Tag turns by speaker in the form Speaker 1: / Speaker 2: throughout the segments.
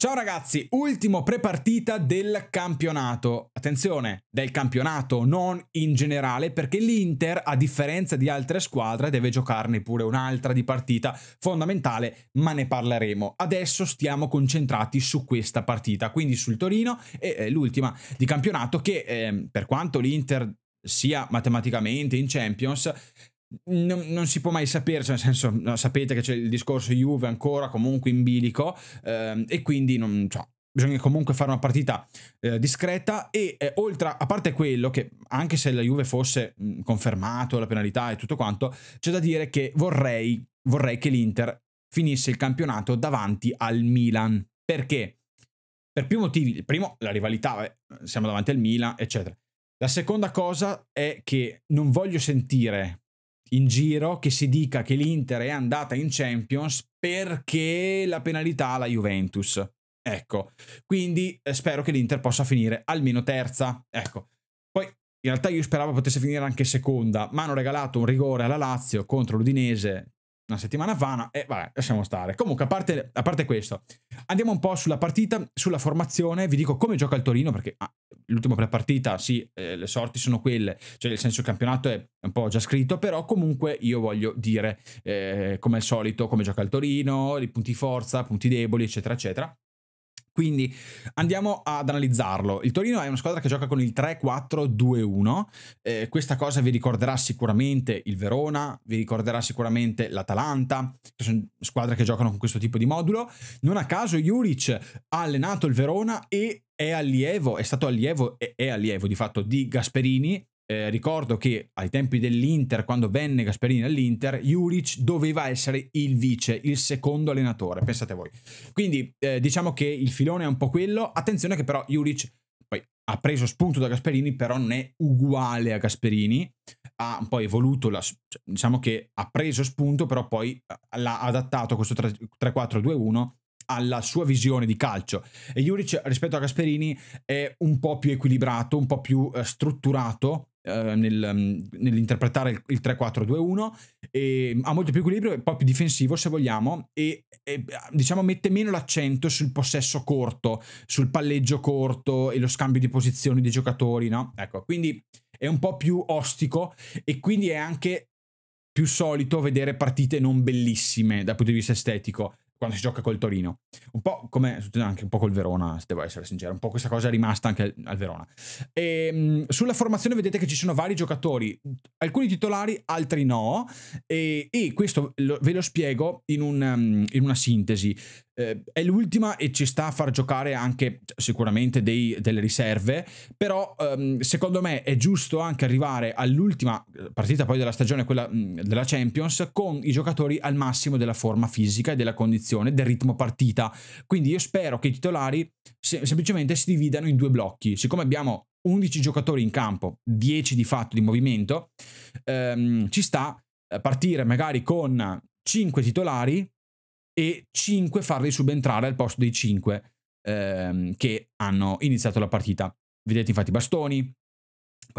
Speaker 1: Ciao ragazzi, ultimo prepartita del campionato. Attenzione, del campionato, non in generale, perché l'Inter, a differenza di altre squadre, deve giocarne pure un'altra di partita fondamentale, ma ne parleremo. Adesso stiamo concentrati su questa partita, quindi sul Torino e eh, l'ultima di campionato che, eh, per quanto l'Inter sia matematicamente in Champions, non, non, si può mai sapere, cioè nel senso, no, sapete che c'è il discorso Juve ancora comunque in bilico ehm, e quindi non, cioè, bisogna comunque fare una partita eh, discreta e eh, oltre, a parte quello che anche se la Juve fosse mh, mm, confermato la penalità e tutto quanto, c'è da dire che vorrei, vorrei che l'Inter finisse il campionato davanti al Milan. Perché? Per più motivi. Il primo, la rivalità, eh, siamo davanti al Milan, eccetera. La seconda cosa è che non voglio sentire in giro che si dica che l'Inter è andata in Champions perché la penalità alla Juventus. Ecco, quindi eh, spero che l'Inter possa finire almeno terza. Ecco, poi in realtà io speravo potesse finire anche seconda, ma hanno regalato un rigore alla Lazio contro l'Udinese una settimana fa e vabbè, lasciamo stare. Comunque, a parte, a parte questo, andiamo un po' sulla partita, sulla formazione, vi dico come gioca il Torino perché ah, l'ultima prepartita, sì, eh, le sorti sono quelle, cioè nel senso il campionato è un po' già scritto, però comunque io voglio dire, eh, come al solito, come gioca il Torino, i punti forza, punti deboli, eccetera, eccetera. Quindi andiamo ad analizzarlo. Il Torino è una squadra che gioca con il 3-4-2-1. Eh, questa cosa vi ricorderà sicuramente il Verona, vi ricorderà sicuramente l'Atalanta, che sono squadre che giocano con questo tipo di modulo. Non a caso Juric ha allenato il Verona e è allievo, è stato allievo e è allievo di fatto di Gasperini. Eh, ricordo che ai tempi dell'Inter, quando venne Gasperini all'Inter, Juric doveva essere il vice, il secondo allenatore, pensate voi. Quindi eh, diciamo che il filone è un po' quello. Attenzione che però Juric poi ha preso spunto da Gasperini, però non è uguale a Gasperini. Ha poi evoluto, la, cioè, diciamo che ha preso spunto, però poi eh, l'ha adattato questo 3-4-2-1 alla sua visione di calcio. E Juric rispetto a Gasperini è un po' più equilibrato, un po' più eh, strutturato eh, nel, mm, nell'interpretare il, il 3-4-2-1, e mm, ha molto più equilibrio, è un po' più difensivo se vogliamo, e, e diciamo mette meno l'accento sul possesso corto, sul palleggio corto e lo scambio di posizioni dei giocatori, no? Ecco, quindi è un po' più ostico e quindi è anche più solito vedere partite non bellissime dal punto di vista estetico quando si gioca col Torino. Un po' come succede anche un po' col Verona, se devo essere sincero, un po' questa cosa è rimasta anche al Verona. E, ehm, sulla formazione vedete che ci sono vari giocatori, alcuni titolari, altri no, e, e questo lo, ve lo spiego in, un, in una sintesi. Eh, è l'ultima e ci sta a far giocare anche sicuramente dei, delle riserve, però ehm, secondo me è giusto anche arrivare all'ultima eh, partita poi della stagione, quella mh, mm, della Champions, con i giocatori al massimo della forma fisica e della condizione, del ritmo partita. Quindi io spero che i titolari se- semplicemente si dividano in due blocchi. Siccome abbiamo 11 giocatori in campo, 10 di fatto di movimento, ehm, ci sta a eh, partire magari con 5 titolari e 5 farli subentrare al posto dei 5 ehm, che hanno iniziato la partita. Vedete infatti bastoni,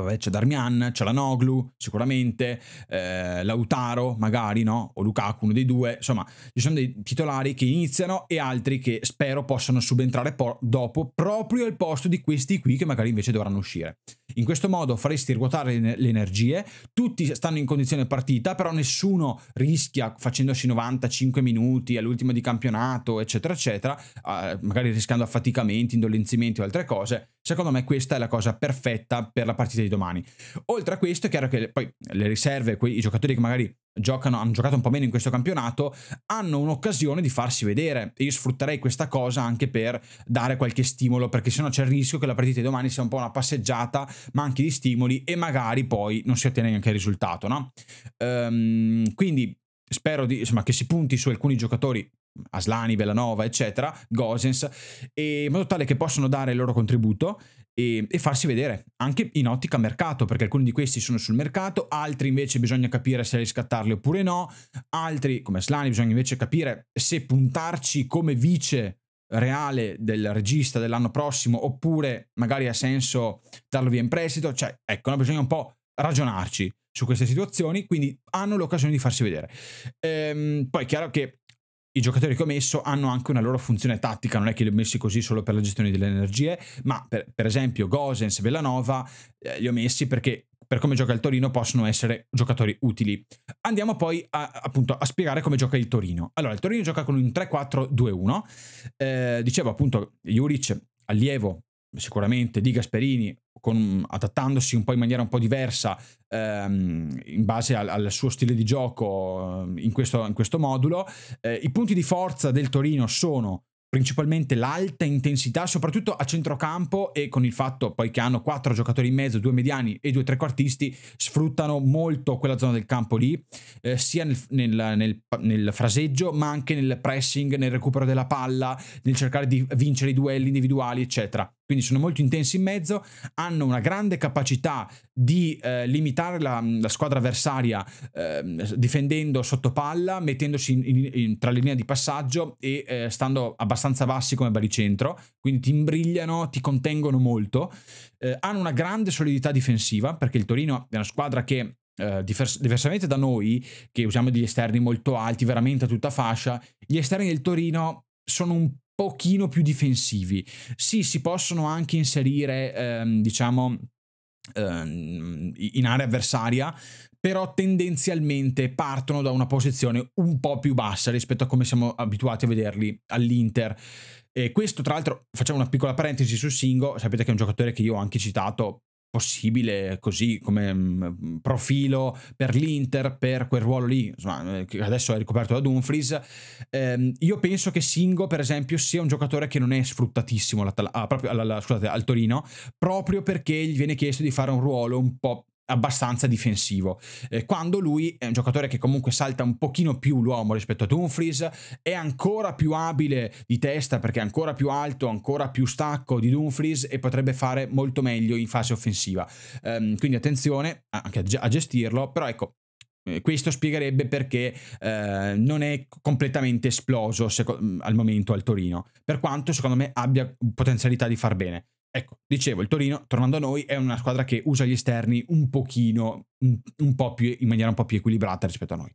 Speaker 1: vabbè, c'è Darmian, c'è la Noglu sicuramente, eh, Lautaro magari, no? O Lukaku, uno dei due. Insomma, ci sono dei titolari che iniziano e altri che spero possano subentrare po- dopo proprio al posto di questi qui che magari invece dovranno uscire. In questo modo faresti ruotare le energie, tutti stanno in condizione partita, però nessuno rischia facendosi 95 minuti all'ultimo di campionato, eccetera, eccetera, eh, magari rischiando affaticamenti, indolenzimenti o altre cose Secondo me questa è la cosa perfetta per la partita di domani. Oltre a questo è chiaro che poi le riserve, quei, i giocatori che magari giocano, hanno giocato un po' meno in questo campionato, hanno un'occasione di farsi vedere. Io sfrutterei questa cosa anche per dare qualche stimolo, perché sennò c'è il rischio che la partita di domani sia un po' una passeggiata, manchi di stimoli e magari poi non si ottiene neanche il risultato, no? Ehm, quindi spero di, insomma, che si punti su alcuni giocatori, Aslani, Velanova, eccetera, Gosens, e, in modo tale che possano dare il loro contributo e, e, farsi vedere anche in ottica mercato, perché alcuni di questi sono sul mercato, altri invece bisogna capire se riscattarli oppure no, altri come Aslani bisogna invece capire se puntarci come vice reale del regista dell'anno prossimo oppure magari ha senso darlo via in prestito, cioè ecco, no, bisogna un po' ragionarci su queste situazioni, quindi hanno l'occasione di farsi vedere. Ehm, poi è chiaro che i giocatori che ho messo hanno anche una loro funzione tattica, non è che li ho messi così solo per la gestione delle energie, ma per, per esempio Gosens e Bellanova eh, li ho messi perché per come gioca il Torino possono essere giocatori utili. Andiamo poi a, appunto a spiegare come gioca il Torino. Allora, il Torino gioca con un 3-4-2-1, eh, dicevo appunto Juric, allievo sicuramente di Gasperini, con, adattandosi un po' in maniera un po' diversa ehm, in base al, al, suo stile di gioco ehm, in questo, in questo modulo. Eh, I punti di forza del Torino sono principalmente l'alta intensità, soprattutto a centrocampo e con il fatto poi che hanno quattro giocatori in mezzo, due mediani e due trequartisti, sfruttano molto quella zona del campo lì, eh, sia nel, nel, nel, nel, fraseggio ma anche nel pressing, nel recupero della palla, nel cercare di vincere i duelli individuali, eccetera quindi sono molto intensi in mezzo, hanno una grande capacità di eh, limitare la, mm, la, squadra avversaria eh, difendendo sotto palla, mettendosi in, in, in, tra le linee di passaggio e eh, stando abbastanza bassi come baricentro, quindi ti imbrigliano, ti contengono molto, eh, hanno una grande solidità difensiva perché il Torino è una squadra che Uh, diversamente da noi, che usiamo degli esterni molto alti, veramente a tutta fascia, gli esterni del Torino sono un pochino più difensivi. Sì, si possono anche inserire, ehm, diciamo, ehm, in area avversaria, però tendenzialmente partono da una posizione un po' più bassa rispetto a come siamo abituati a vederli all'Inter. E questo, tra l'altro, facciamo una piccola parentesi su Singo. Sapete che è un giocatore che io ho anche citato possibile così come mm, profilo per l'Inter, per quel ruolo lì, insomma, eh, adesso è ricoperto da Dumfries. Eh, io penso che Singo, per esempio, sia un giocatore che non è sfruttatissimo ah, alla, alla, scusate, al Torino, proprio perché gli viene chiesto di fare un ruolo un po' abbastanza difensivo. Eh, quando lui è un giocatore che comunque salta un pochino più l'uomo rispetto a Dumfries, è ancora più abile di testa perché è ancora più alto, ancora più stacco di Dumfries e potrebbe fare molto meglio in fase offensiva. Eh, quindi attenzione anche a gestirlo, però ecco, eh, questo spiegherebbe perché eh, non è completamente esploso seco- al momento al Torino, per quanto secondo me abbia potenzialità di far bene. Ecco, dicevo, il Torino, tornando a noi, è una squadra che usa gli esterni un pochino un, un po' più, in maniera un po' più equilibrata rispetto a noi.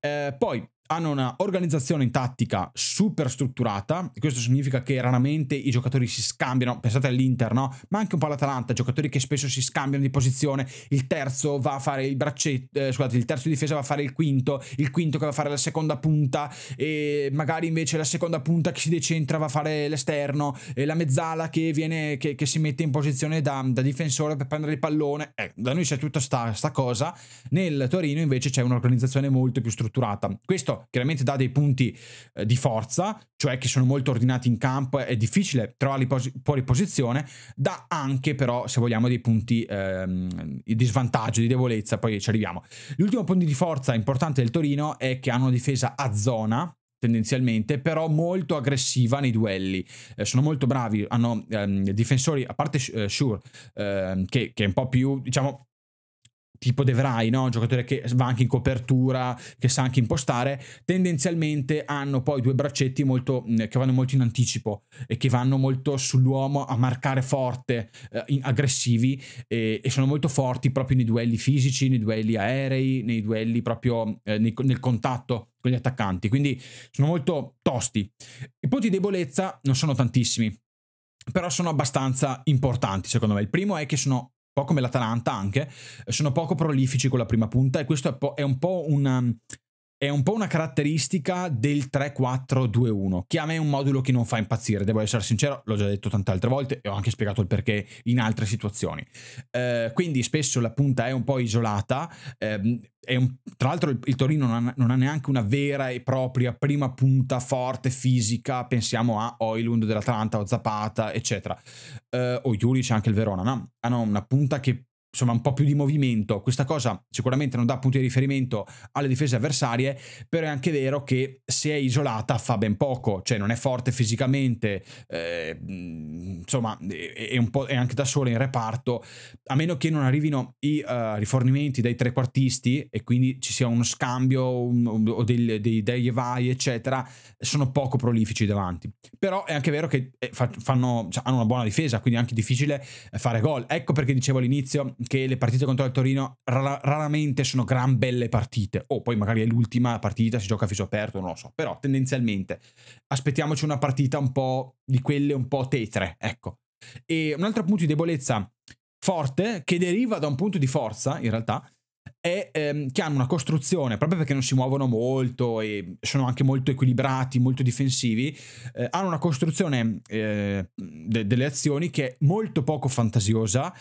Speaker 1: Eh, poi hanno una organizzazione tattica super strutturata, questo significa che raramente i giocatori si scambiano, pensate all'Inter, no? Ma anche un po' all'Atalanta, giocatori che spesso si scambiano di posizione, il terzo va a fare il braccetto, eh, scusate, il terzo di difesa va a fare il quinto, il quinto che va a fare la seconda punta e magari invece la seconda punta che si decentra va a fare l'esterno, e la mezzala che, viene, che, che si mette in posizione da, da, difensore per prendere il pallone, eh, da noi c'è tutta sta, sta cosa cosa. Nel Torino invece c'è un'organizzazione molto più strutturata. Questo chiaramente dà dei punti eh, di forza, cioè che sono molto ordinati in campo, è difficile trovarli pos- fuori posizione, dà anche però, se vogliamo, dei punti ehm, di svantaggio, di debolezza, poi ci arriviamo. L'ultimo punto di forza importante del Torino è che hanno una difesa a zona, tendenzialmente, però molto aggressiva nei duelli. Eh, sono molto bravi, hanno ehm, difensori, a parte eh, Shure, ehm, che, che, è un po' più, diciamo, tipo De Vrij, no? un giocatore che va anche in copertura, che sa anche impostare, tendenzialmente hanno poi due braccetti molto, mm, che vanno molto in anticipo e che vanno molto sull'uomo a marcare forte, eh, aggressivi e, e, sono molto forti proprio nei duelli fisici, nei duelli aerei, nei duelli proprio eh, nei, nel contatto con gli attaccanti, quindi sono molto tosti. I punti di debolezza non sono tantissimi, però sono abbastanza importanti secondo me. Il primo è che sono po' come l'Atalanta anche, eh, sono poco prolifici con la prima punta e questo è, è un po' una, um, è un po' una caratteristica del 3-4-2-1, che a me è un modulo che non fa impazzire, devo essere sincero, l'ho già detto tante altre volte e ho anche spiegato il perché in altre situazioni. Eh, quindi spesso la punta è un po' isolata, ehm, un, tra l'altro il, il Torino non ha, non ha, neanche una vera e propria prima punta forte fisica, pensiamo a Oilund dell'Atlanta o Zapata, eccetera. Eh, o Juric anche il Verona, no? Hanno ah, una punta che insomma un po' più di movimento. Questa cosa sicuramente non dà punti di riferimento alle difese avversarie, però è anche vero che se è isolata fa ben poco, cioè non è forte fisicamente, eh, mm, insomma è, un po', è anche da sola in reparto, a meno che non arrivino i uh, rifornimenti dai trequartisti e quindi ci sia uno scambio un, o dei, dei, degli vai eccetera, sono poco prolifici davanti. Però è anche vero che eh, fanno, cioè, hanno una buona difesa, quindi è anche difficile fare gol. Ecco perché dicevo all'inizio che le partite contro il Torino rar- raramente sono gran belle partite. O poi magari è l'ultima partita, si gioca a viso aperto, non lo so. Però tendenzialmente aspettiamoci una partita un po' di quelle un po' tetre, ecco. E un altro punto di debolezza forte, che deriva da un punto di forza, in realtà, è ehm, che hanno una costruzione, proprio perché non si muovono molto e sono anche molto equilibrati, molto difensivi, eh, hanno una costruzione eh, de- delle azioni che è molto poco fantasiosa,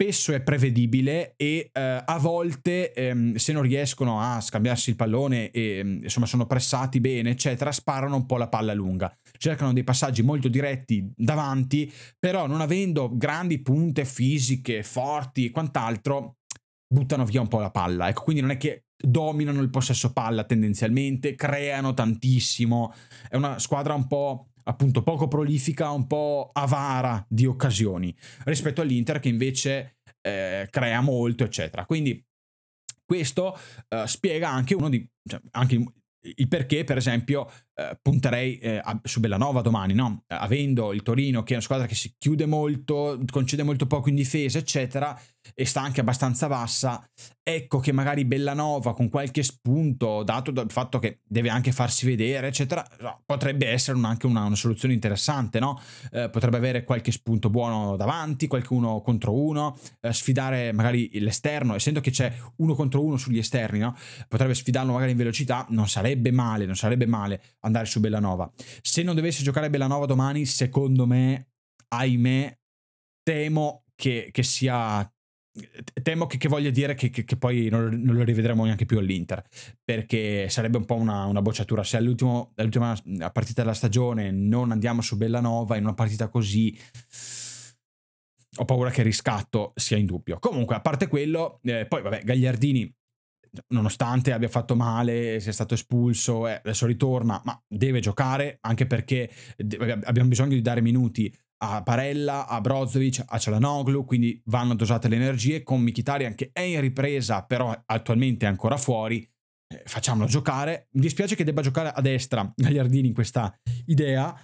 Speaker 1: spesso è prevedibile e eh, a volte ehm, se non riescono a scambiarsi il pallone e mm, insomma sono pressati bene, eccetera, sparano un po' la palla lunga. Cercano dei passaggi molto diretti davanti, però non avendo grandi punte fisiche, forti e quant'altro, buttano via un po' la palla. Ecco, quindi non è che dominano il possesso palla tendenzialmente, creano tantissimo. È una squadra un po' appunto poco prolifica, un po' avara di occasioni, rispetto all'Inter che invece eh, crea molto, eccetera. Quindi questo eh, spiega anche uno di... Cioè, anche il perché, per esempio, eh, punterei eh, a, su Bellanova domani, no? Avendo il Torino, che è una squadra che si chiude molto, concede molto poco in difesa, eccetera, e sta anche abbastanza bassa, Ecco che magari Bellanova con qualche spunto, dato dal fatto che deve anche farsi vedere, eccetera, potrebbe essere un, anche una, una, soluzione interessante, no? Eh, potrebbe avere qualche spunto buono davanti, qualcuno contro uno, eh, sfidare magari l'esterno, essendo che c'è uno contro uno sugli esterni, no? Potrebbe sfidarlo magari in velocità, non sarebbe male, non sarebbe male andare su Bellanova. Se non dovesse giocare Bellanova domani, secondo me, ahimè, temo che, che sia temo che, che voglia dire che, che, che poi non, non, lo rivedremo neanche più all'Inter, perché sarebbe un po' una, una bocciatura. Se all'ultima partita della stagione non andiamo su Bellanova in una partita così ho paura che il riscatto sia in dubbio. Comunque, a parte quello, eh, poi vabbè, Gagliardini, nonostante abbia fatto male, sia stato espulso, eh, adesso ritorna, ma deve giocare, anche perché abbiamo bisogno di dare minuti a Barella, a Brozovic, a Cialanoglu, quindi vanno dosate le energie, con Mkhitaryan che è in ripresa, però attualmente è ancora fuori, eh, facciamolo giocare. Mi dispiace che debba giocare a destra Gagliardini in questa idea,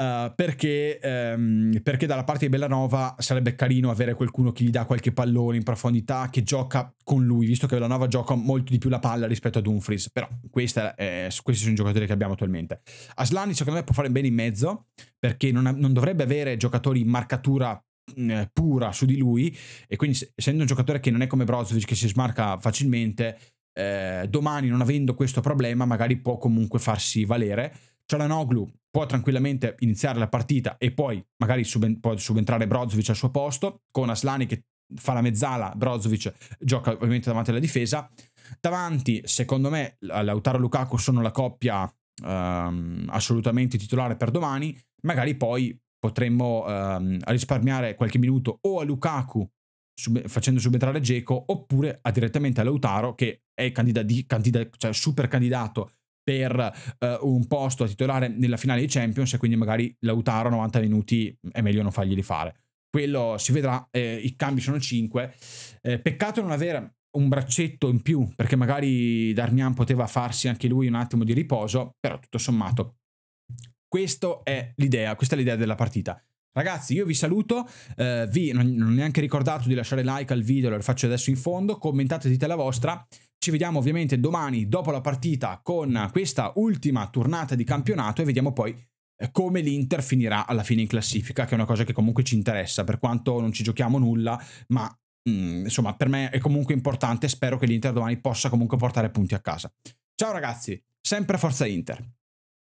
Speaker 1: Uh, perché, um, perché, dalla parte di Bellanova sarebbe carino avere qualcuno che gli dà qualche pallone in profondità, che gioca con lui, visto che Bellanova gioca molto di più la palla rispetto a Dumfries, però questa, eh, questi sono i giocatori che abbiamo attualmente. Aslani secondo me può fare bene in mezzo, perché non, non dovrebbe avere giocatori in marcatura eh, pura su di lui e quindi essendo un giocatore che non è come Brozovic che si smarca facilmente eh, domani non avendo questo problema magari può comunque farsi valere Cialanoglu può tranquillamente iniziare la partita e poi magari suben- può subentrare Brozovic al suo posto, con Aslani che fa la mezzala, Brozovic gioca ovviamente davanti alla difesa. Davanti, secondo me, Lautaro e Lukaku sono la coppia ehm, assolutamente titolare per domani, magari poi potremmo ehm, risparmiare qualche minuto o a Lukaku sub- facendo subentrare Geco oppure a direttamente a Lautaro che è candida- candida- cioè super candidato per eh, un posto a titolare nella finale di Champions e quindi magari Lautaro 90 minuti mm, è meglio non farglieli fare. Quello si vedrà, eh, i cambi sono 5. Eh, peccato non avere un braccetto in più perché magari Darmian poteva farsi anche lui un attimo di riposo, però tutto sommato questa è l'idea, questa è l'idea della partita. Ragazzi, io vi saluto, eh, vi, non, ho neanche ricordato di lasciare like al video, lo faccio adesso in fondo, commentate, dite la vostra. Ci vediamo ovviamente domani dopo la partita con questa ultima tornata di campionato e vediamo poi eh, come l'Inter finirà alla fine in classifica, che è una cosa che comunque ci interessa, per quanto non ci giochiamo nulla, ma mm, insomma per me è comunque importante, spero che l'Inter domani possa comunque portare punti a casa. Ciao ragazzi, sempre Forza Inter!